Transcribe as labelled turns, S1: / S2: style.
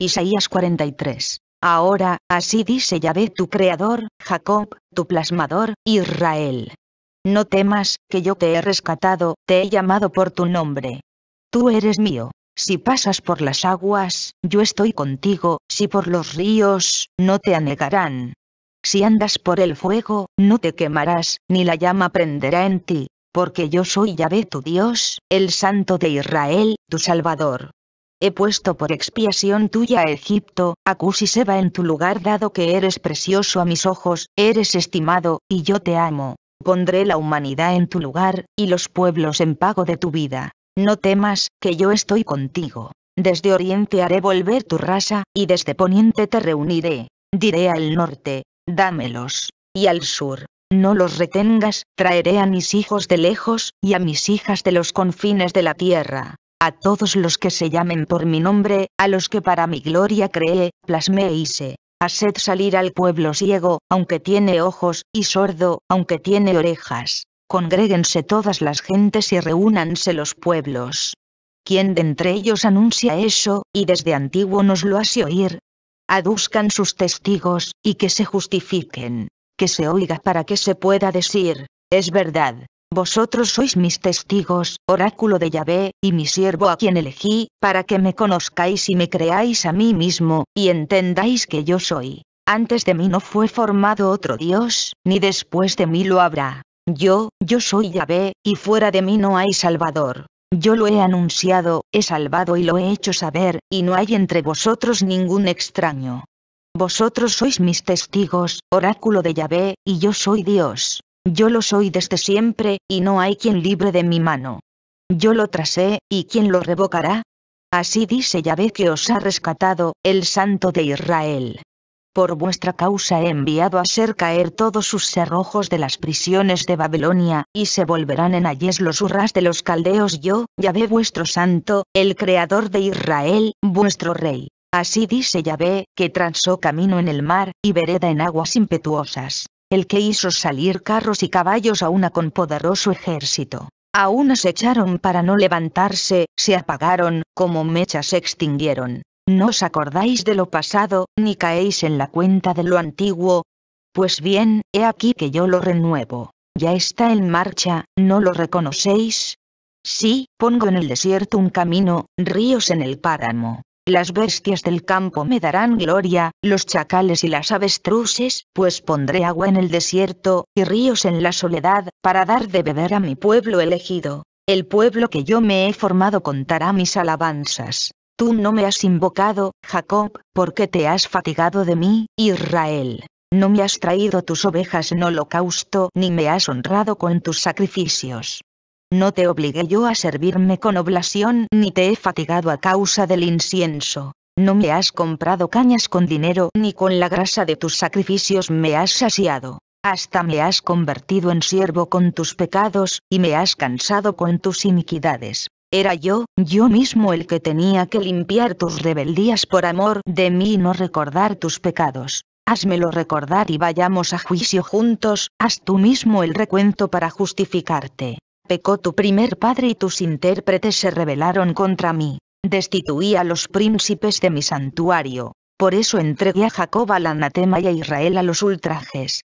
S1: Isaías 43. Ahora, así dice Yahvé tu Creador, Jacob, tu plasmador, Israel. No temas, que yo te he rescatado, te he llamado por tu nombre. Tú eres mío. Si pasas por las aguas, yo estoy contigo, si por los ríos, no te anegarán. Si andas por el fuego, no te quemarás, ni la llama prenderá en ti, porque yo soy Yahvé tu Dios, el Santo de Israel, tu Salvador. He puesto por expiación tuya a Egipto, a Cus en tu lugar dado que eres precioso a mis ojos, eres estimado, y yo te amo. Pondré la humanidad en tu lugar, y los pueblos en pago de tu vida. No temas, que yo estoy contigo. Desde oriente haré volver tu raza, y desde poniente te reuniré. Diré al norte, dámelos, y al sur, no los retengas, traeré a mis hijos de lejos, y a mis hijas de los confines de la tierra a todos los que se llamen por mi nombre, a los que para mi gloria creé, plasmé y hice. Haced salir al pueblo ciego, aunque tiene ojos, y sordo, aunque tiene orejas. Congréguense todas las gentes y reúnanse los pueblos. ¿Quién de entre ellos anuncia eso, y desde antiguo nos lo hace oír? Aduzcan sus testigos, y que se justifiquen. Que se oiga para que se pueda decir, es verdad, vosotros sois mis testigos, oráculo de Yahvé, y mi siervo a quien elegí, para que me conozcáis y me creáis a mí mismo, y entendáis que yo soy. Antes de mí no fue formado otro Dios, ni después de mí lo habrá. Yo, yo soy Yahvé, y fuera de mí no hay Salvador. Yo lo he anunciado, he salvado y lo he hecho saber, y no hay entre vosotros ningún extraño. Vosotros sois mis testigos, oráculo de Yahvé, y yo soy Dios. Yo lo soy desde siempre, y no hay quien libre de mi mano. Yo lo trasé, ¿y quién lo revocará? Así dice Yahvé que os ha rescatado, el Santo de Israel. Por vuestra causa he enviado a hacer caer todos sus cerrojos de las prisiones de Babilonia, y se volverán en ayes los hurras de los caldeos yo, Yahvé vuestro santo, el creador de Israel, vuestro rey. Así dice Yahvé, que transó camino en el mar, y vereda en aguas impetuosas el que hizo salir carros y caballos a una con poderoso ejército. Aún echaron para no levantarse, se apagaron, como mechas se extinguieron. No os acordáis de lo pasado, ni caéis en la cuenta de lo antiguo. Pues bien, he aquí que yo lo renuevo. Ya está en marcha, ¿no lo reconocéis? Sí, pongo en el desierto un camino, ríos en el páramo. Las bestias del campo me darán gloria, los chacales y las avestruces, pues pondré agua en el desierto, y ríos en la soledad, para dar de beber a mi pueblo elegido. El pueblo que yo me he formado contará mis alabanzas. Tú no me has invocado, Jacob, porque te has fatigado de mí, Israel. No me has traído tus ovejas en holocausto, ni me has honrado con tus sacrificios. No te obligué yo a servirme con oblación ni te he fatigado a causa del incienso. No me has comprado cañas con dinero ni con la grasa de tus sacrificios me has saciado. Hasta me has convertido en siervo con tus pecados, y me has cansado con tus iniquidades. Era yo, yo mismo el que tenía que limpiar tus rebeldías por amor de mí y no recordar tus pecados. Házmelo recordar y vayamos a juicio juntos, haz tú mismo el recuento para justificarte. Pecó tu primer padre y tus intérpretes se rebelaron contra mí. Destituí a los príncipes de mi santuario. Por eso entregué a Jacob al anatema y a Israel a los ultrajes.